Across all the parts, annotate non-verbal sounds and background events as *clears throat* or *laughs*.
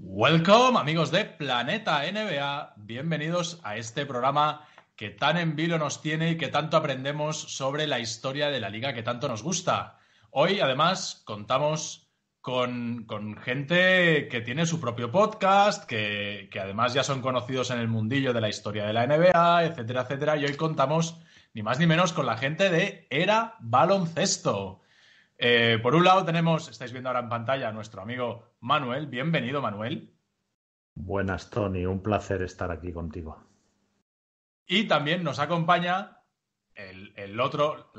Welcome, amigos de Planeta NBA. Bienvenidos a este programa que tan en vilo nos tiene y que tanto aprendemos sobre la historia de la liga que tanto nos gusta. Hoy, además, contamos con, gente que tiene su propio podcast, que, que, además ya son conocidos en el mundillo de la historia de la NBA, etcétera, etcétera. Y hoy contamos ni más ni menos con la gente de Era Baloncesto. Eh, por un lado tenemos, estáis viendo ahora en pantalla, a nuestro amigo Manuel. Bienvenido, Manuel. Buenas, Tony. Un placer estar aquí contigo. Y también nos acompaña el, otro,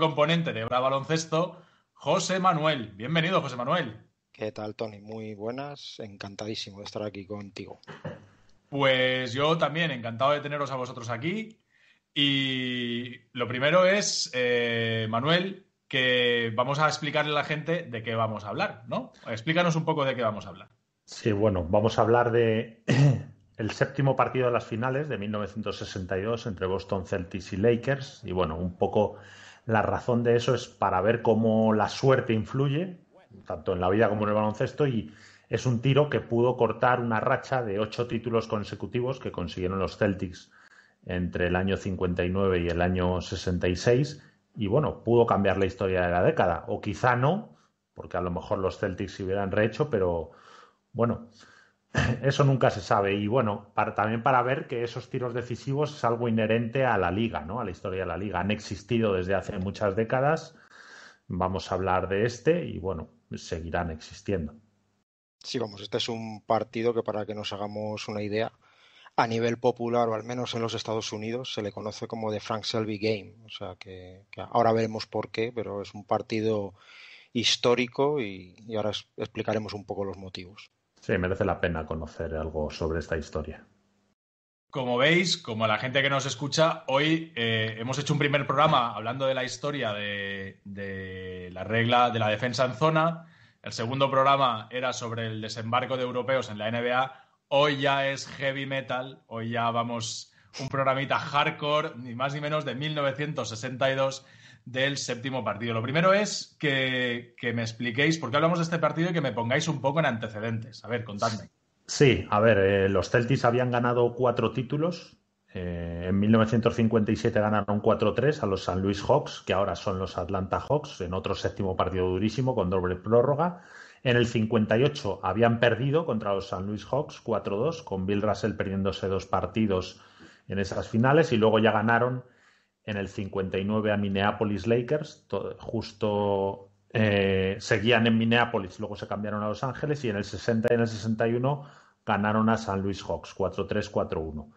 componente de Bra Baloncesto, José Manuel. Bienvenido, José Manuel. ¿Qué tal, Tony? Muy buenas. Encantadísimo de estar aquí contigo. Pues yo también, encantado de teneros a vosotros aquí. Y lo primero es, eh, Manuel, que vamos a explicarle a la gente de qué vamos a hablar, ¿no? Explícanos un poco de qué vamos a hablar. Sí, bueno, vamos a hablar de *clears throat* el séptimo partido de las finales de 1962 entre Boston Celtics y Lakers. Y bueno, un poco la razón de eso es para ver cómo la suerte influye, tanto en la vida como en el baloncesto, y es un tiro que pudo cortar una racha de ocho títulos consecutivos que consiguieron los Celtics entre el año 59 y el año 66 y bueno, pudo cambiar la historia de la década, o quizá no, porque a lo mejor los Celtics se hubieran rehecho, pero bueno, *clears throat* eso nunca se sabe. Y bueno, para, también para ver que esos tiros decisivos es algo inherente a la liga, ¿no? A la historia de la liga. Han existido desde hace muchas décadas. Vamos a hablar de este y bueno, seguirán existiendo. Sí, vamos, este es un partido que para que nos hagamos una idea, a nivel popular, o al menos en los Estados Unidos, se le conoce como The Frank Selby Game. O sea que, ahora veremos por qué, pero es un partido histórico y, ahora explicaremos un poco los motivos. Sí, merece la pena conocer algo sobre esta historia. Como veis, como la gente que nos escucha, hoy eh, hemos hecho un primer programa hablando de la historia de la regla de la defensa en zona. El segundo programa era sobre el desembarco de europeos en la NBA Hoy ya es heavy metal, hoy ya vamos un programita hardcore, ni más ni menos de 1962 del séptimo partido. Lo primero es que, me expliquéis por qué hablamos de este partido y que me pongáis un poco en antecedentes. A ver, contadme. Sí, a ver, eh, los Celtics habían ganado cuatro títulos. Eh, en 1957 ganaron 4-3 a los San Luis Hawks, que ahora son los Atlanta Hawks, en otro séptimo partido durísimo con doble prórroga. En el 58 habían perdido contra los San Luis Hawks 4-2, con Bill Russell perdiéndose dos partidos en esas finales y luego ya ganaron en el 59 a Minneapolis Lakers, justo eh, seguían en Minneapolis, luego se cambiaron a Los Ángeles y en el 60 y en el 61 ganaron a San Luis Hawks 4-3, 4-1.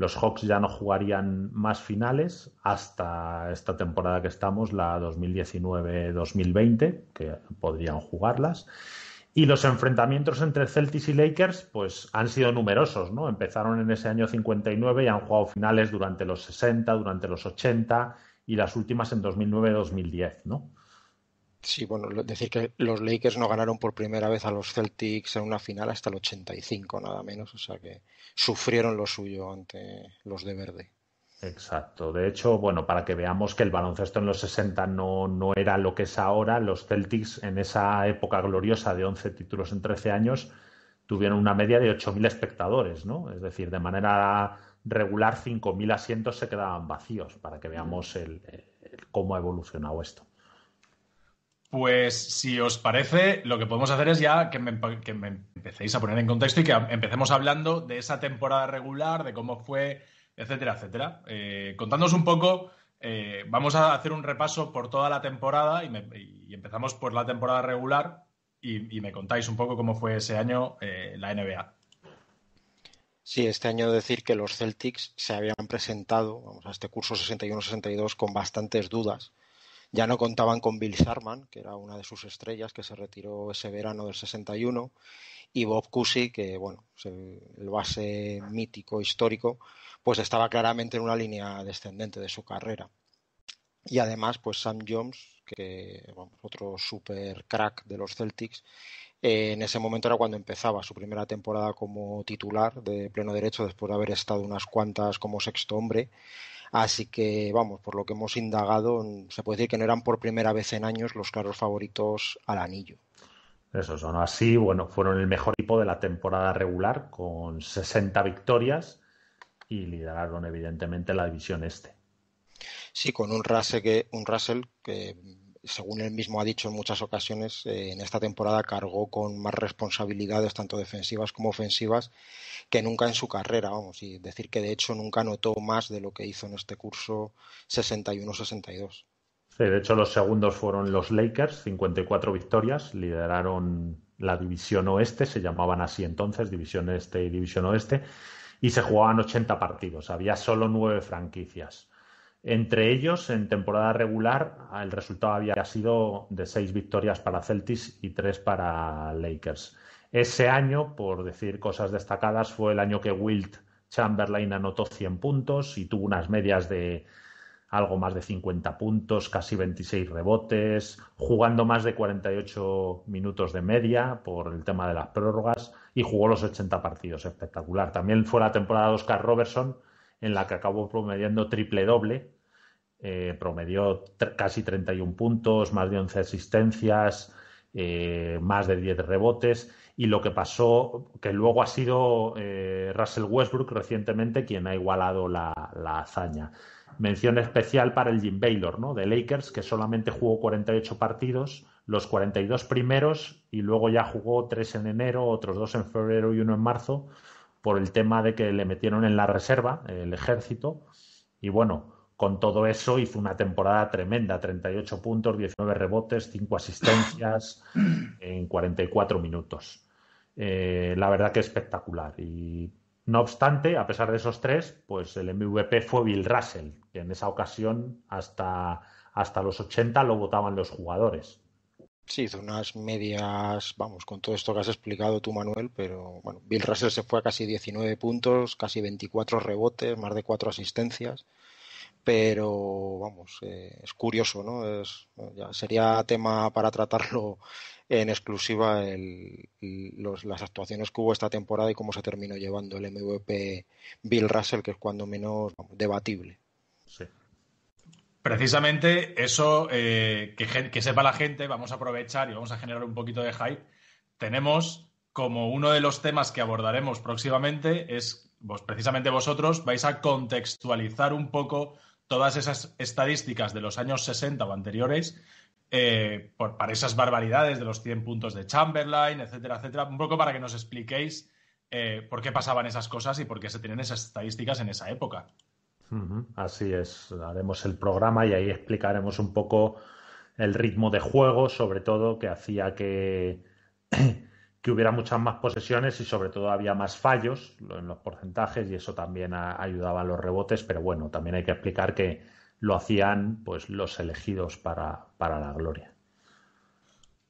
Los Hawks ya no jugarían más finales hasta esta temporada que estamos, la 2019-2020, que podrían jugarlas. Y los enfrentamientos entre Celtics y Lakers pues han sido numerosos, ¿no? Empezaron en ese año 59 y han jugado finales durante los 60, durante los 80 y las últimas en 2009-2010, ¿no? Sí, bueno, decir que los Lakers no ganaron por primera vez a los Celtics en una final hasta el 85, nada menos, o sea que sufrieron lo suyo ante los de verde. Exacto. De hecho, bueno, para que veamos que el baloncesto en los 60 no, no era lo que es ahora, los Celtics en esa época gloriosa de 11 títulos en 13 años tuvieron una media de 8.000 espectadores, ¿no? Es decir, de manera regular 5.000 asientos se quedaban vacíos, para que veamos cómo ha evolucionado esto. Pues si os parece, lo que podemos hacer es ya que me, empecéis a poner en contexto y que empecemos hablando de esa temporada regular, de cómo fue, etcétera, etcétera. Eh, contándonos un poco, eh, vamos a hacer un repaso por toda la temporada y, empezamos por la temporada regular y, me contáis un poco cómo fue ese año eh, la NBA. Sí, este año decir que los Celtics se habían presentado vamos, a este curso 61-62 con bastantes dudas ya no contaban con Bill Sharman, que era una de sus estrellas, que se retiró ese verano del 61, y Bob Cousy, que bueno, pues el base mítico histórico, pues estaba claramente en una línea descendente de su carrera. Y además, pues Sam Jones, que bueno, pues otro super crack de los Celtics, eh, en ese momento era cuando empezaba su primera temporada como titular de pleno derecho, después de haber estado unas cuantas como sexto hombre. Así que, vamos, por lo que hemos indagado, mm, se puede decir que no eran por primera vez en años los carros favoritos al anillo. Eso son así, bueno, fueron el mejor equipo de la temporada regular con 60 victorias y lideraron evidentemente la división este. Sí, con un Russell que, un Russell que según él mismo ha dicho en muchas ocasiones, eh, en esta temporada cargó con más responsabilidades, tanto defensivas como ofensivas, que nunca en su carrera, vamos, y decir que de hecho nunca anotó más de lo que hizo en este curso 61-62. Sí, de hecho los segundos fueron los Lakers, 54 victorias, lideraron la división oeste, se llamaban así entonces, división este y división oeste, y se jugaban 80 partidos, había solo nueve franquicias entre ellos, en temporada regular, el resultado había sido de seis victorias para Celtics y tres para Lakers. Ese año, por decir cosas destacadas, fue el año que Wilt Chamberlain anotó 100 puntos y tuvo unas medias de algo más de 50 puntos, casi 26 rebotes, jugando más de 48 minutos de media por el tema de las prórrogas y jugó los 80 partidos, espectacular. También fue la temporada de Oscar Robertson, en la que acabó promediando triple doble. Eh, promedió casi 31 puntos, más de 11 asistencias, eh, más de 10 rebotes. Y lo que pasó, que luego ha sido eh, Russell Westbrook recientemente quien ha igualado la, hazaña. Mención especial para el Jim Baylor, ¿no? De Lakers, que solamente jugó 48 partidos, los 42 primeros, y luego ya jugó tres en enero, otros dos en febrero y uno en marzo por el tema de que le metieron en la reserva, el ejército, y bueno, con todo eso hizo una temporada tremenda, 38 puntos, 19 rebotes, 5 asistencias *clears throat* en 44 minutos. Eh, la verdad que espectacular. Y no obstante, a pesar de esos tres, pues el MVP fue Bill Russell, que en esa ocasión hasta, hasta los 80 lo votaban los jugadores. Sí, unas medias, vamos, con todo esto que has explicado tú, Manuel, pero bueno, Bill Russell se fue a casi 19 puntos, casi 24 rebotes, más de 4 asistencias, pero vamos, eh, es curioso, ¿no? Es, ya sería tema para tratarlo en exclusiva las actuaciones que hubo esta temporada y cómo se terminó llevando el MVP Bill Russell, que es cuando menos debatible. Sí. Precisamente eso, eh, que, sepa la gente, vamos a aprovechar y vamos a generar un poquito de hype. Tenemos como uno de los temas que abordaremos próximamente es, precisamente vosotros vais a contextualizar un poco todas esas estadísticas de los años 60 o anteriores eh, por, para esas barbaridades de los 100 puntos de Chamberlain, etcétera, etcétera, un poco para que nos expliquéis eh, por qué pasaban esas cosas y por qué se tienen esas estadísticas en esa época. Así es, haremos el programa y ahí explicaremos un poco el ritmo de juego, sobre todo, que hacía que, *clears throat* que hubiera muchas más posesiones y sobre todo había más fallos en los porcentajes y eso también ayudaba a los rebotes, pero bueno, también hay que explicar que lo hacían pues los elegidos para, para la gloria.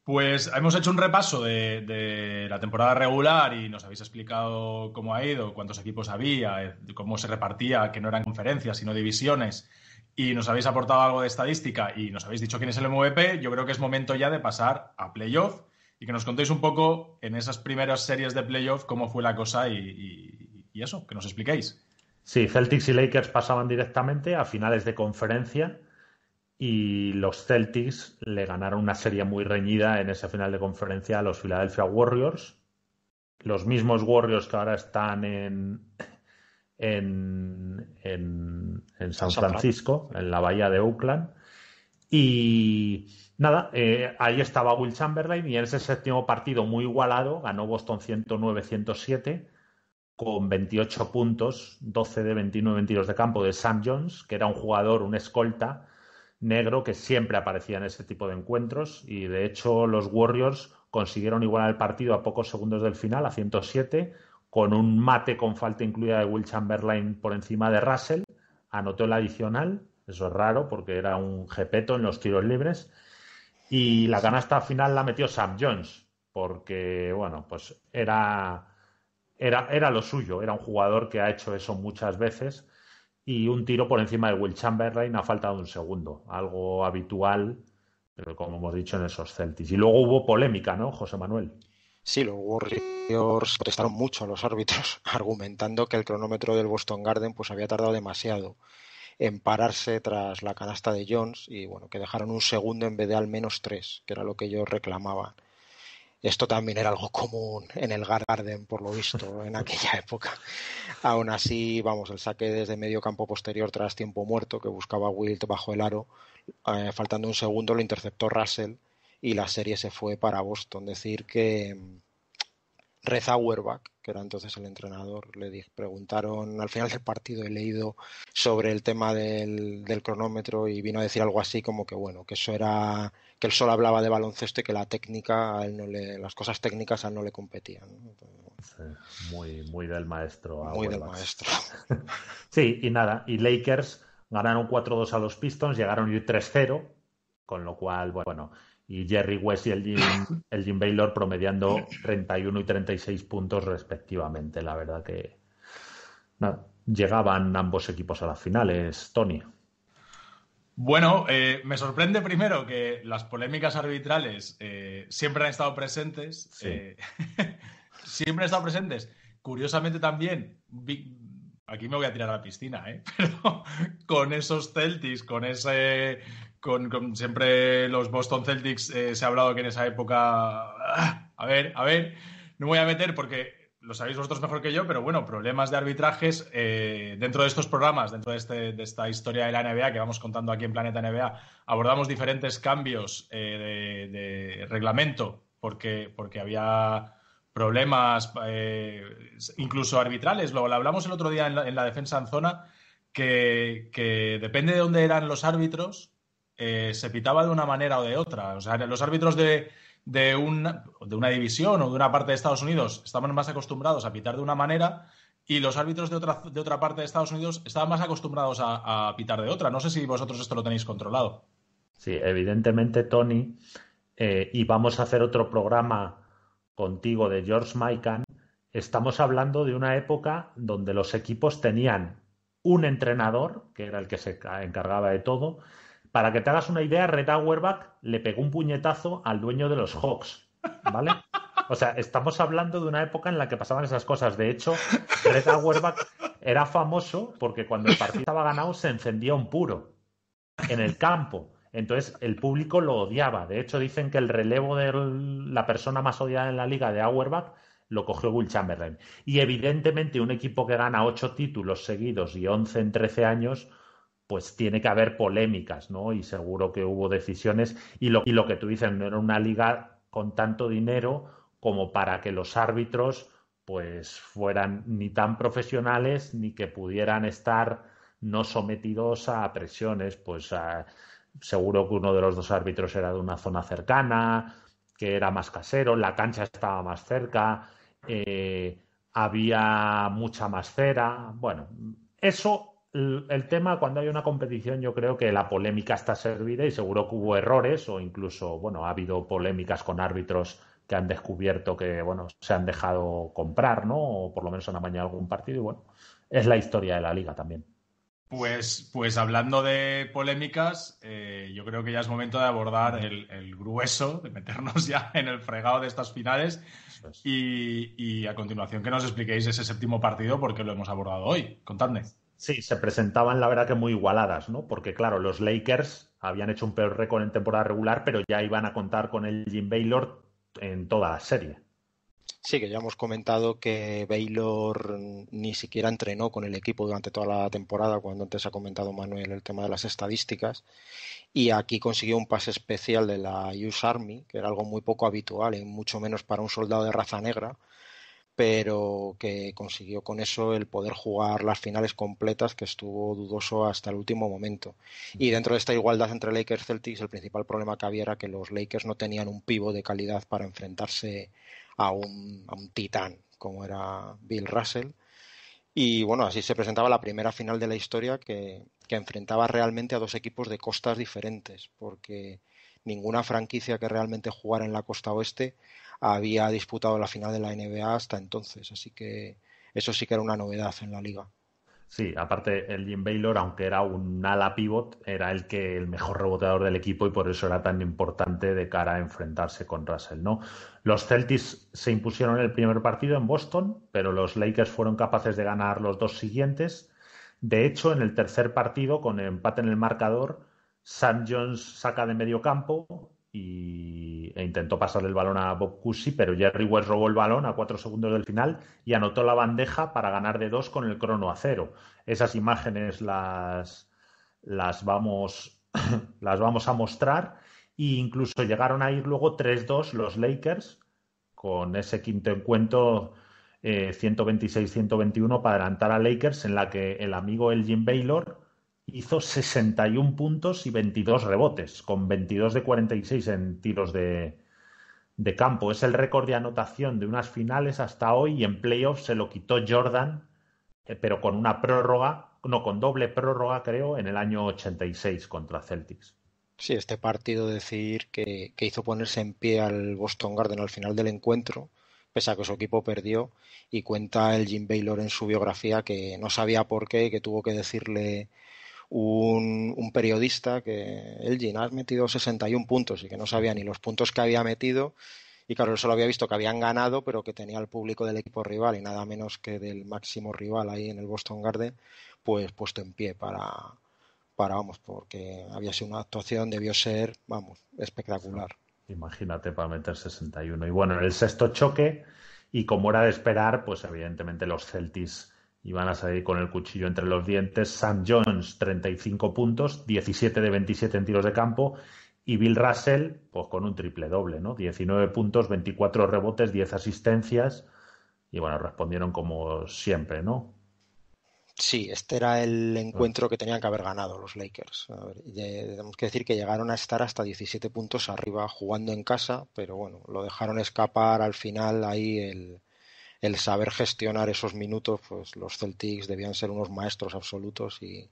Pues hemos hecho un repaso de, la temporada regular y nos habéis explicado cómo ha ido, cuántos equipos había, eh, cómo se repartía, que no eran conferencias, sino divisiones, y nos habéis aportado algo de estadística y nos habéis dicho quién es el MVP. Yo creo que es momento ya de pasar a playoff y que nos contéis un poco en esas primeras series de playoff cómo fue la cosa y, y eso, que nos expliquéis. Sí, Celtics y Lakers pasaban directamente a finales de conferencia y los Celtics le ganaron una serie muy reñida en esa final de conferencia a los Philadelphia Warriors. Los mismos Warriors que ahora están en, en, San Francisco, en la bahía de Oakland. Y nada, eh, ahí estaba Will Chamberlain y en ese séptimo partido muy igualado ganó Boston 109-107 con 28 puntos, 12 de 29 en tiros de campo de Sam Jones, que era un jugador, un escolta, negro que siempre aparecía en ese tipo de encuentros y de hecho los Warriors consiguieron igualar el partido a pocos segundos del final, a 107, con un mate con falta incluida de Will Chamberlain por encima de Russell, anotó el adicional, eso es raro porque era un jepeto en los tiros libres, y la canasta final la metió Sam Jones, porque bueno, pues era, era, era lo suyo, era un jugador que ha hecho eso muchas veces y un tiro por encima de Will Chamberlain ha faltado un segundo, algo habitual, pero como hemos dicho en esos Celtics. Y luego hubo polémica, ¿no, José Manuel? Sí, los Warriors protestaron mucho a los árbitros, *laughs* argumentando que el cronómetro del Boston Garden pues había tardado demasiado en pararse tras la canasta de Jones y bueno, que dejaron un segundo en vez de al menos tres, que era lo que ellos reclamaban. Esto también era algo común en el Garden, por lo visto, *laughs* en aquella época. Aún así, vamos, el saque desde medio campo posterior tras tiempo muerto que buscaba Wilt bajo el aro, eh, faltando un segundo lo interceptó Russell y la serie se fue para Boston. Decir que, Reza Werbach, que era entonces el entrenador, le preguntaron al final del partido, he leído sobre el tema del, cronómetro y vino a decir algo así como que bueno, que eso era, que él solo hablaba de baloncesto y que la técnica, no le, las cosas técnicas a él no le competían. muy, muy del maestro. Muy del maestro. *laughs* sí, y nada, y Lakers ganaron 4-2 a los Pistons, llegaron 3-0, con lo cual, bueno, y Jerry West y el Jim, Baylor promediando 31 y 36 puntos respectivamente. La verdad que llegaban ambos equipos a las finales, Tony. Bueno, eh, me sorprende primero que las polémicas arbitrales eh, siempre han estado presentes. Eh, *laughs* siempre han estado presentes. Curiosamente también, aquí me voy a tirar a la piscina, *laughs* pero con esos Celtics, con ese con, siempre los Boston Celtics eh, se ha hablado que en esa época. Ah, a ver, a ver, no me voy a meter porque lo sabéis vosotros mejor que yo, pero bueno, problemas de arbitrajes eh, dentro de estos programas, dentro de, este, esta historia de la NBA que vamos contando aquí en Planeta NBA, abordamos diferentes cambios eh, de, reglamento porque, porque había problemas incluso arbitrales. Luego lo, hablamos el otro día en la, defensa en zona. que depende de dónde eran los árbitros, eh, se pitaba de una manera o de otra. O sea, los árbitros de, una, división o de una parte de Estados Unidos estaban más acostumbrados a pitar de una manera y los árbitros de otra, parte de Estados Unidos estaban más acostumbrados a, pitar de otra. No sé si vosotros esto lo tenéis controlado. Sí, evidentemente, Tony, eh, y vamos a hacer otro programa contigo de George Maikan... Estamos hablando de una época donde los equipos tenían un entrenador, que era el que se encargaba de todo, para que te hagas una idea, Red Auerbach le pegó un puñetazo al dueño de los Hawks, ¿vale? O sea, estamos hablando de una época en la que pasaban esas cosas. De hecho, Red Auerbach era famoso porque cuando el partido estaba ganado se encendía un puro en el campo. Entonces el público lo odiaba. De hecho, dicen que el relevo de la persona más odiada en la liga de Auerbach lo cogió Will Chamberlain. Y evidentemente un equipo que gana ocho títulos seguidos y once en trece años pues tiene que haber polémicas, ¿no? Y seguro que hubo decisiones. Y lo, lo que tú dices, no era una liga con tanto dinero como para que los árbitros pues fueran ni tan profesionales ni que pudieran estar no sometidos a presiones, pues seguro que uno de los dos árbitros era de una zona cercana, que era más casero, la cancha estaba más cerca, eh, había mucha más cera. Bueno, eso el tema cuando hay una competición yo creo que la polémica está servida y seguro que hubo errores o incluso bueno ha habido polémicas con árbitros que han descubierto que bueno se han dejado comprar no o por lo menos han amañado algún partido y bueno es la historia de la liga también pues, pues hablando de polémicas, eh, yo creo que ya es momento de abordar el, grueso, de meternos *laughs* ya en el fregado de estas finales y, y a continuación que nos expliquéis ese séptimo partido porque lo hemos abordado hoy. Contadme. Sí, se presentaban la verdad que muy igualadas, ¿no? Porque claro, los Lakers habían hecho un peor récord en temporada regular, pero ya iban a contar con el Jim Baylor en toda la serie. Sí, que ya hemos comentado que Baylor ni siquiera entrenó con el equipo durante toda la temporada, cuando antes ha comentado Manuel el tema de las estadísticas, y aquí consiguió un pase especial de la US Army, que era algo muy poco habitual y mucho menos para un soldado de raza negra, pero que consiguió con eso el poder jugar las finales completas que estuvo dudoso hasta el último momento. Y dentro de esta igualdad entre Lakers Celtics, el principal problema que había era que los Lakers no tenían un pivo de calidad para enfrentarse a un, a un titán como era Bill Russell. Y bueno, así se presentaba la primera final de la historia que, que enfrentaba realmente a dos equipos de costas diferentes, porque ninguna franquicia que realmente jugara en la costa oeste había disputado la final de la NBA hasta entonces. Así que eso sí que era una novedad en la liga. Sí, aparte el Jim Baylor, aunque era un ala pivot, era el que el mejor reboteador del equipo y por eso era tan importante de cara a enfrentarse con Russell, ¿no? Los Celtics se impusieron el primer partido en Boston, pero los Lakers fueron capaces de ganar los dos siguientes. De hecho, en el tercer partido, con empate en el marcador, Sam Jones saca de medio campo y, e intentó pasar el balón a Bob Cousy, pero Jerry West robó el balón a cuatro segundos del final y anotó la bandeja para ganar de dos con el crono a cero. Esas imágenes las, las, vamos, *coughs* las vamos a mostrar e incluso llegaron a ir luego 3-2 los Lakers con ese quinto encuentro 126-121 eh, para adelantar a Lakers en la que el amigo Elgin Baylor hizo 61 puntos y 22 rebotes, con 22 de 46 en tiros de, campo. Es el récord de anotación de unas finales hasta hoy y en playoffs se lo quitó Jordan, eh, pero con una prórroga, no, con doble prórroga creo, en el año 86 contra Celtics. Sí, este partido decir que, hizo ponerse en pie al Boston Garden al final del encuentro, pese a que su equipo perdió, y cuenta el Jim Baylor en su biografía que no sabía por qué, y que tuvo que decirle un, periodista que Elgin ha metido 61 puntos y que no sabía ni los puntos que había metido. Y claro, solo había visto que habían ganado, pero que tenía el público del equipo rival y nada menos que del máximo rival ahí en el Boston Garden, pues puesto en pie para, para vamos, porque había sido una actuación, debió ser, vamos, espectacular. Imagínate para meter 61. Y bueno, en el sexto choque, y como era de esperar, pues evidentemente los Celtics y a salir con el cuchillo entre los dientes. Sam Jones, 35 puntos, 17 de 27 en tiros de campo. Y Bill Russell, pues con un triple doble, ¿no? 19 puntos, 24 rebotes, 10 asistencias. Y bueno, respondieron como siempre, ¿no? Sí, este era el encuentro que tenían que haber ganado los Lakers. Eh, tenemos que decir que llegaron a estar hasta 17 puntos arriba jugando en casa, pero bueno, lo dejaron escapar al final ahí el, el saber gestionar esos minutos, pues los Celtics debían ser unos maestros absolutos y,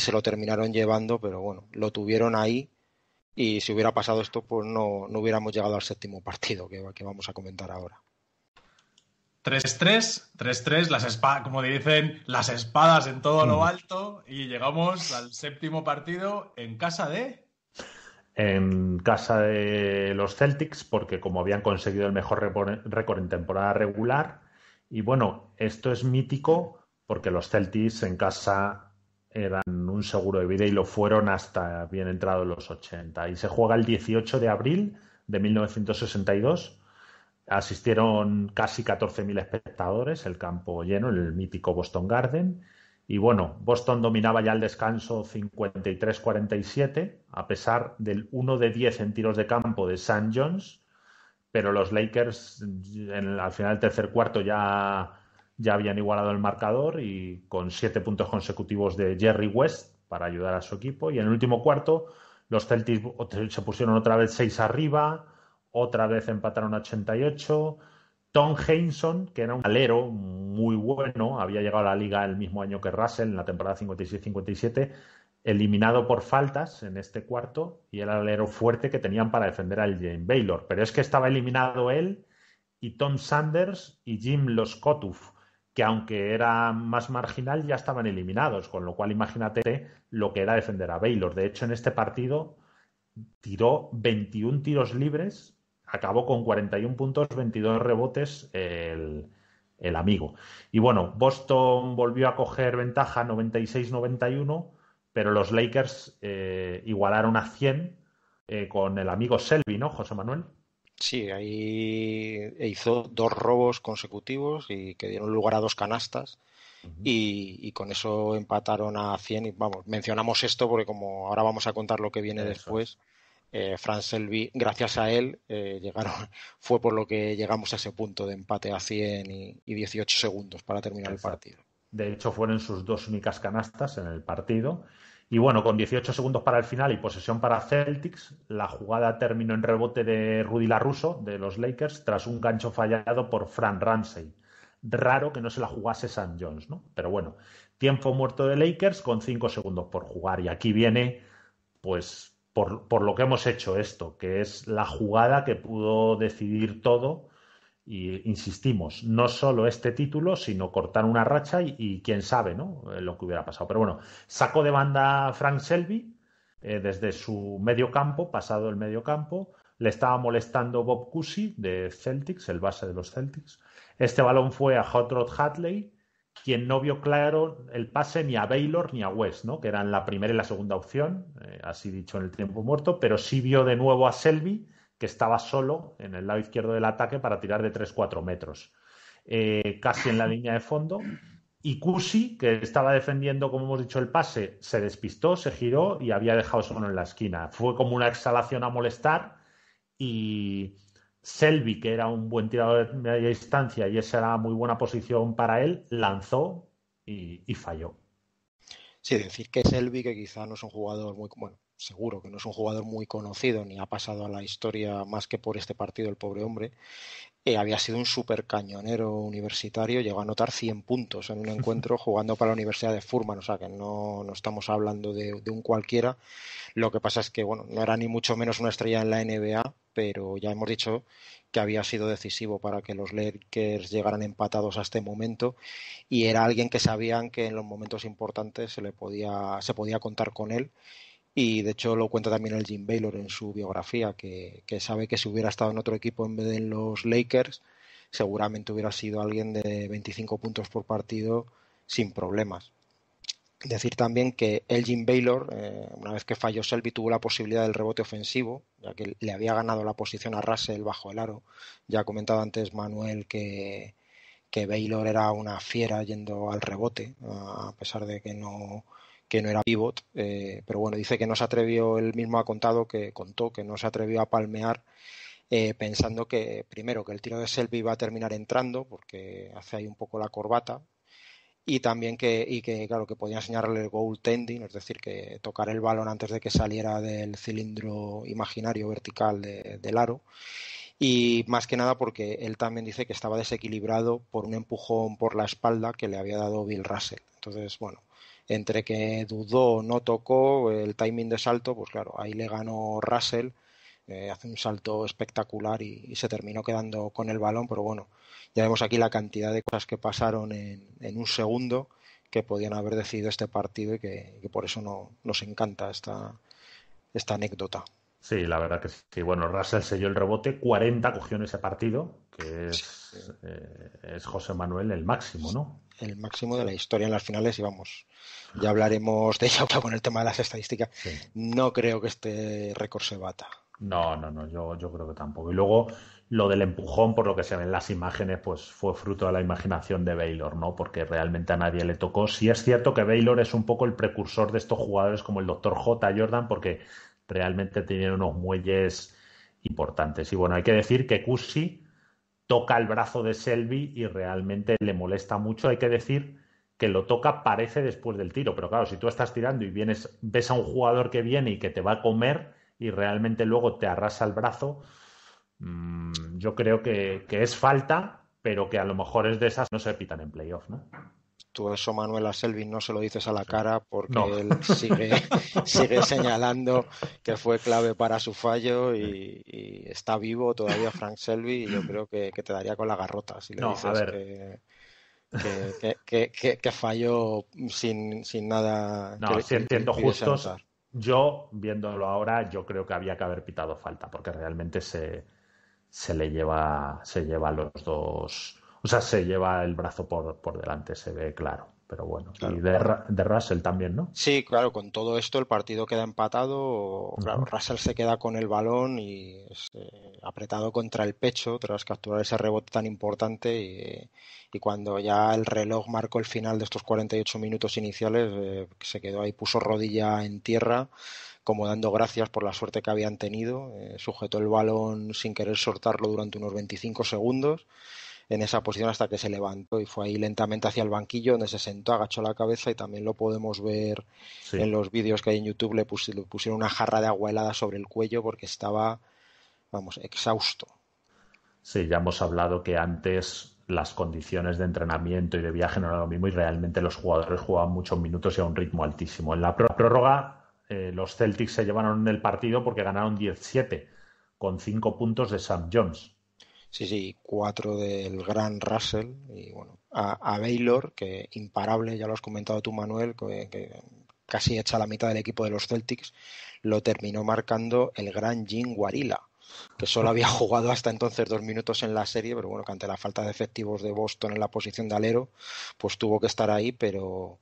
se lo terminaron llevando, pero bueno, lo tuvieron ahí y si hubiera pasado esto, pues no, hubiéramos llegado al séptimo partido que, que vamos a comentar ahora. 3-3, 3-3, las como dicen, las espadas en todo lo mm. alto y llegamos al séptimo partido en casa de... En casa de los Celtics, porque como habían conseguido el mejor récord en temporada regular, y bueno, esto es mítico porque los Celtics en casa eran un seguro de vida y lo fueron hasta bien entrado los 80. Y se juega el 18 de abril de 1962. Asistieron casi 14.000 espectadores, el campo lleno, el mítico Boston Garden. Y bueno, Boston dominaba ya el descanso 53-47, a pesar del 1 de 10 en tiros de campo de St. John's, pero los Lakers al final del tercer cuarto ya, ya habían igualado el marcador y con siete puntos consecutivos de Jerry West para ayudar a su equipo. Y en el último cuarto, los Celtics se pusieron otra vez seis arriba, otra vez empataron 88. Tom henson que era un alero muy bueno, había llegado a la liga el mismo año que Russell, en la temporada 56-57, eliminado por faltas en este cuarto y el alero fuerte que tenían para defender al James Baylor. Pero es que estaba eliminado él y Tom Sanders y Jim Loskotuf, que aunque era más marginal ya estaban eliminados, con lo cual imagínate lo que era defender a Baylor. De hecho, en este partido tiró 21 tiros libres, acabó con 41 puntos, 22 rebotes el, el amigo. Y bueno, Boston volvió a coger ventaja 96-91 pero los Lakers eh, igualaron a 100 eh, con el amigo Selby, ¿no, José Manuel? Sí, ahí hizo dos robos consecutivos y que dieron lugar a dos canastas. y, con eso empataron a 100 y vamos, mencionamos esto porque como ahora vamos a contar lo que viene después, eh, Selby, gracias a él, eh, *laughs* llegaron, fue por lo que llegamos a ese punto de empate a 100 y, 18 segundos para terminar el partido. De hecho, fueron sus dos únicas canastas en el partido y bueno, con 18 segundos para el final y posesión para Celtics, la jugada terminó en rebote de Rudy LaRusso de los Lakers tras un gancho fallado por Fran Ramsey. Raro que no se la jugase Sam Jones, ¿no? Pero bueno, tiempo muerto de Lakers con 5 segundos por jugar. Y aquí viene, pues, por lo que hemos hecho esto, que es la jugada que pudo decidir todo y insistimos, no solo este título, sino cortar una racha y, quién sabe, eh, Lo que hubiera pasado. Pero bueno, sacó de banda Frank Selby eh, desde su medio campo, pasado el medio campo. Le estaba molestando Bob Cousy de Celtics, el base de los Celtics. Este balón fue a Hot Rod Hadley, quien no vio claro el pase ni a Baylor ni a West, ¿no? Que eran la primera y la segunda opción, eh, así dicho en el tiempo muerto, pero sí vio de nuevo a Selby que estaba solo en el lado izquierdo del ataque para tirar de 3-4 metros, eh, casi en la *laughs* línea de fondo. Y Cusi, que estaba defendiendo, como hemos dicho, el pase, se despistó, se giró y había dejado solo en la esquina. Fue como una exhalación a molestar y Selby, que era un buen tirador de media distancia y esa era muy buena posición para él, lanzó y, falló. Sí, decir que Selby, que quizá no es un jugador muy bueno, seguro que no es un jugador muy conocido ni ha pasado a la historia más que por este partido el pobre hombre, eh, había sido un super cañonero universitario, llegó a anotar 100 puntos en un *laughs* encuentro jugando para la Universidad de Furman, o sea que no, no estamos hablando de, de, un cualquiera. Lo que pasa es que, bueno, no era ni mucho menos una estrella en la NBA, pero ya hemos dicho que había sido decisivo para que los Lakers llegaran empatados a este momento y era alguien que sabían que en los momentos importantes se le podía, se podía contar con él y de hecho lo cuenta también el Jim Baylor en su biografía, que, sabe que si hubiera estado en otro equipo en vez de en los Lakers, seguramente hubiera sido alguien de 25 puntos por partido sin problemas. Decir también que el Jim Baylor, eh, una vez que falló Selby, tuvo la posibilidad del rebote ofensivo, ya que le había ganado la posición a Russell bajo el aro. Ya ha comentado antes Manuel que Baylor era una fiera yendo al rebote, a pesar de que no, que no era pivot, eh, pero bueno, dice que no se atrevió, él mismo ha contado que contó que no se atrevió a palmear eh, pensando que primero que el tiro de Selby iba a terminar entrando porque hace ahí un poco la corbata y también que, y que claro, que podía enseñarle el goal tending, es decir, que tocar el balón antes de que saliera del cilindro imaginario vertical del aro y más que nada porque él también dice que estaba desequilibrado por un empujón por la espalda que le había dado Bill Russell. Entonces, bueno, entre que dudó, no tocó, el timing de salto, pues claro, ahí le ganó Russell, eh, hace un salto espectacular y, se terminó quedando con el balón, pero bueno, ya vemos aquí la cantidad de cosas que pasaron en, un segundo que podían haber decidido este partido y que, por eso nos encanta esta, esta anécdota. Sí, la verdad que sí. Bueno, Russell selló el rebote, 40 cogió en ese partido, que eh, es, José Manuel el máximo, ¿no? El máximo de la historia en las finales y vamos, ya ah. hablaremos de ella con *laughs* el tema de las estadísticas. No creo que este récord se bata. No, no, no, yo, creo que tampoco. Y luego lo del empujón, por lo que se ven las imágenes, pues fue fruto de la imaginación de Baylor, ¿no? Porque realmente a nadie le tocó. Sí es cierto que Baylor es un poco el precursor de estos jugadores como el Dr. J. Jordan, porque realmente tienen unos muelles importantes. Y bueno, hay que decir que Kusi toca el brazo de Selby y realmente le molesta mucho. Hay que decir que lo toca, parece después del tiro, pero claro, si tú estás tirando y vienes, ves a un jugador que viene y que te va a comer y realmente luego te arrasa el brazo, mm, yo creo que, es falta, pero que a lo mejor es de esas no se pitan en playoff, ¿no? tú eso, Manuel, a no se lo dices a la cara porque él *laughs* sigue, señalando que fue clave para su fallo y, está vivo todavía Frank Selby y yo creo que, te daría con la garrota si le dices que... Que, falló sin, nada. No, entiendo justos, yo viéndolo ahora, yo creo que había que haber pitado falta, porque realmente se, le lleva, se lleva los dos o sea, se lleva el brazo por, por delante, se ve claro. Pero bueno, y de, Russell también, ¿no? Sí, claro, con todo esto el partido queda empatado. Claro, Russell se queda con el balón y eh, apretado contra el pecho tras capturar ese rebote tan importante. Y, cuando ya el reloj marcó el final de estos 48 minutos iniciales, eh, se quedó ahí, puso rodilla en tierra como dando gracias por la suerte que habían tenido. Eh, sujetó el balón sin querer soltarlo durante unos 25 segundos en esa posición hasta que se levantó y fue ahí lentamente hacia el banquillo donde se sentó, agachó la cabeza y también lo podemos ver en los vídeos que hay en YouTube, le, pusieron una jarra de agua helada sobre el cuello porque estaba, vamos, exhausto. Sí, ya hemos hablado que antes las condiciones de entrenamiento y de viaje no eran lo mismo y realmente los jugadores jugaban muchos minutos y a un ritmo altísimo. En la prórroga eh, los Celtics se llevaron el partido porque ganaron 17 con 5 puntos de Sam Jones Sí, sí, cuatro del gran Russell y bueno, a, Baylor, que imparable, ya lo has comentado tú Manuel, que, casi hecha la mitad del equipo de los Celtics, lo terminó marcando el gran Jim Guarila, que solo había *laughs* jugado hasta entonces dos minutos en la serie, pero bueno, que ante la falta de efectivos de Boston en la posición de alero, pues tuvo que estar ahí, pero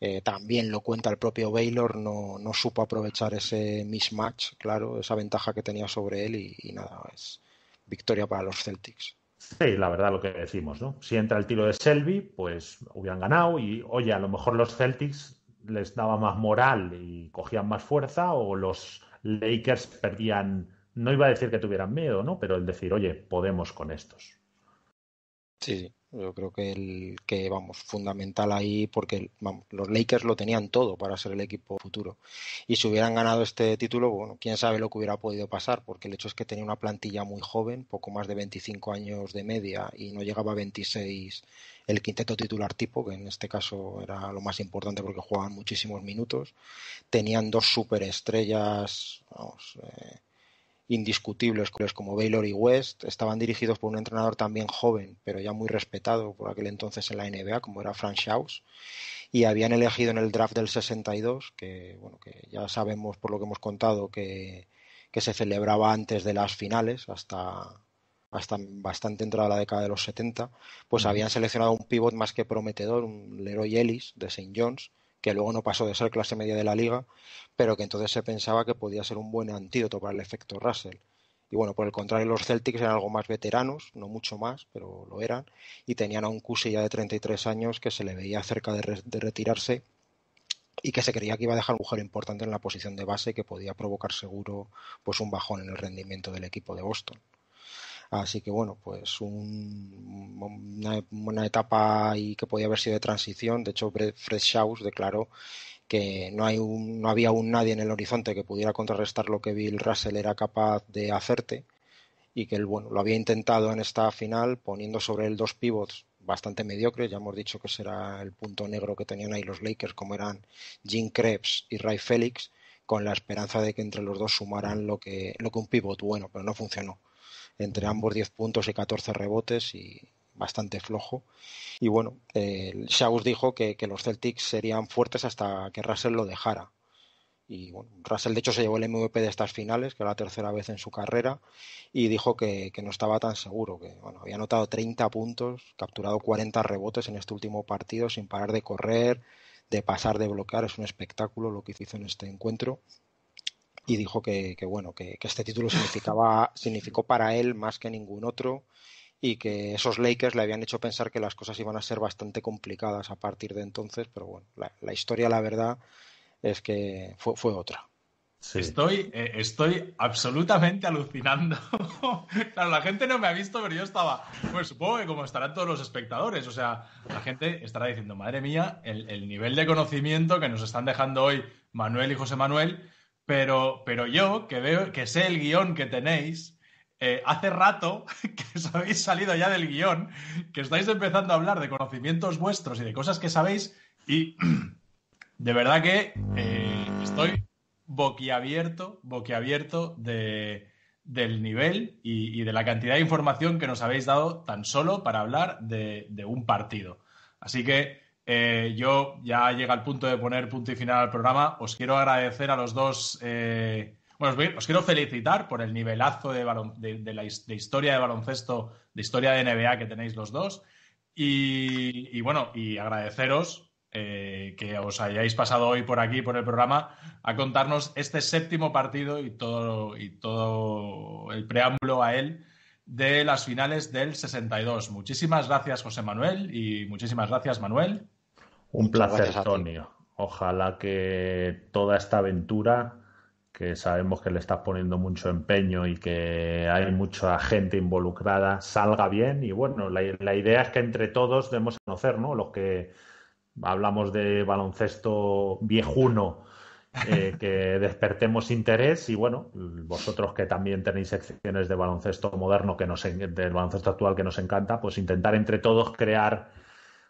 eh, también lo cuenta el propio Baylor, no, no supo aprovechar ese mismatch, claro, esa ventaja que tenía sobre él y, y nada, es victoria para los Celtics. Sí, la verdad lo que decimos, ¿no? Si entra el tiro de Selby, pues hubieran ganado y, oye, a lo mejor los Celtics les daba más moral y cogían más fuerza o los Lakers perdían, no iba a decir que tuvieran miedo, ¿no? Pero el decir, oye, podemos con estos. Sí, sí. Yo creo que el que vamos fundamental ahí porque los Lakers lo tenían todo para ser el equipo futuro y si hubieran ganado este título, bueno, quién sabe lo que hubiera podido pasar porque el hecho es que tenía una plantilla muy joven, poco más de 25 años de media y no llegaba a 26 el quinteto titular tipo, que en este caso era lo más importante porque jugaban muchísimos minutos, tenían dos superestrellas, vamos, eh, indiscutibles como Baylor y West, estaban dirigidos por un entrenador también joven, pero ya muy respetado por aquel entonces en la NBA, como era Frank Schaus, y habían elegido en el draft del 62, que bueno, que ya sabemos por lo que hemos contado que, se celebraba antes de las finales, hasta, hasta bastante entrada la década de los 70, pues habían seleccionado un pivot más que prometedor, un Leroy Ellis de St. John's, y luego no pasó de ser clase media de la liga, pero que entonces se pensaba que podía ser un buen antídoto para el efecto Russell. Y bueno, por el contrario, los Celtics eran algo más veteranos, no mucho más, pero lo eran, y tenían a un Cusi ya de 33 años que se le veía cerca de, retirarse y que se creía que iba a dejar un jugador importante en la posición de base que podía provocar seguro pues un bajón en el rendimiento del equipo de Boston. Así que bueno, pues una, etapa y que podía haber sido de transición. De hecho, Fred Schaus declaró que no, hay un, no había aún nadie en el horizonte que pudiera contrarrestar lo que Bill Russell era capaz de hacerte y que él bueno, lo había intentado en esta final poniendo sobre él dos pivots bastante mediocres, ya hemos dicho que será el punto negro que tenían ahí los Lakers, como eran Jim Krebs y Ray Felix, con la esperanza de que entre los dos sumaran lo que, lo que un pivot bueno, pero no funcionó entre ambos 10 puntos y 14 rebotes y bastante flojo. Y bueno, eh, dijo que, los Celtics serían fuertes hasta que Russell lo dejara. Y bueno, Russell de hecho se llevó el MVP de estas finales, que era la tercera vez en su carrera, y dijo que, que no estaba tan seguro, que bueno, había anotado 30 puntos, capturado 40 rebotes en este último partido sin parar de correr, de pasar, de bloquear, es un espectáculo lo que hizo en este encuentro y dijo que, bueno, que, este título significaba, significó para él más que ningún otro y que esos Lakers le habían hecho pensar que las cosas iban a ser bastante complicadas a partir de entonces, pero bueno, la, historia, la verdad, es que fue, fue otra. Estoy, eh, estoy absolutamente alucinando. *laughs* claro, la gente no me ha visto, pero yo estaba. Pues supongo que como estarán todos los espectadores. O sea, la gente estará diciendo, madre mía, el, el nivel de conocimiento que nos están dejando hoy Manuel y José Manuel. Pero, yo, que veo, que sé el guión que tenéis, eh, hace rato *laughs* que os habéis salido ya del guión, que estáis empezando a hablar de conocimientos vuestros y de cosas que sabéis, y *clears throat* de verdad que eh, estoy boquiabierto, boquiabierto del nivel y, de la cantidad de información que nos habéis dado tan solo para hablar de un partido. Así que eh, yo ya llega al punto de poner punto y final al programa. Os quiero agradecer a los dos. Eh, bueno, os, quiero felicitar por el nivelazo de, la, historia de baloncesto, de historia de NBA que tenéis los dos. Y, bueno, y agradeceros eh, que os hayáis pasado hoy por aquí, por el programa, a contarnos este séptimo partido y todo, y todo el preámbulo a él de las finales del 62. Muchísimas gracias, José Manuel, y muchísimas gracias, Manuel. Un placer, Antonio. Ojalá que toda esta aventura, que sabemos que le estás poniendo mucho empeño y que hay mucha gente involucrada, salga bien. Y bueno, la, idea es que entre todos debemos conocer, ¿no? Los que hablamos de baloncesto viejuno. Eh, *laughs* que despertemos interés y bueno, vosotros que también tenéis secciones de baloncesto moderno que nos del baloncesto actual que nos encanta, pues intentar entre todos crear,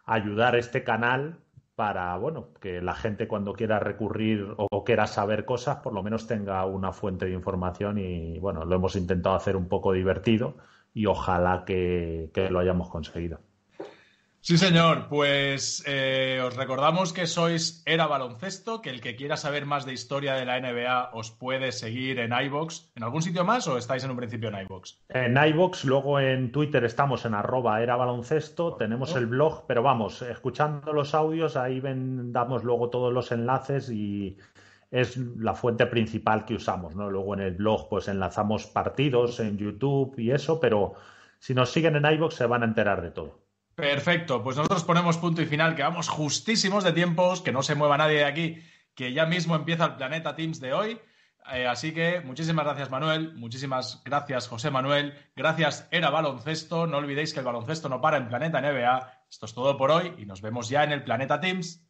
ayudar este canal para bueno, que la gente cuando quiera recurrir o, quiera saber cosas, por lo menos tenga una fuente de información y bueno, lo hemos intentado hacer un poco divertido y ojalá que lo hayamos conseguido. Sí, señor. Pues eh, os recordamos que sois Era Baloncesto, que el que quiera saber más de historia de la NBA os puede seguir en iBox. ¿En algún sitio más o estáis en un principio en iBox? En iBox, luego en Twitter estamos en arroba Era Baloncesto, tenemos el blog, pero vamos, escuchando los audios, ahí vendamos damos luego todos los enlaces y es la fuente principal que usamos, ¿no? Luego en el blog pues enlazamos partidos en YouTube y eso, pero si nos siguen en iBox se van a enterar de todo. Perfecto, pues nosotros ponemos punto y final, que vamos justísimos de tiempos, que no se mueva nadie de aquí, que ya mismo empieza el Planeta Teams de hoy. Eh, así que muchísimas gracias Manuel, muchísimas gracias José Manuel, gracias Era Baloncesto, no olvidéis que el baloncesto no para en Planeta NBA. Esto es todo por hoy y nos vemos ya en el Planeta Teams.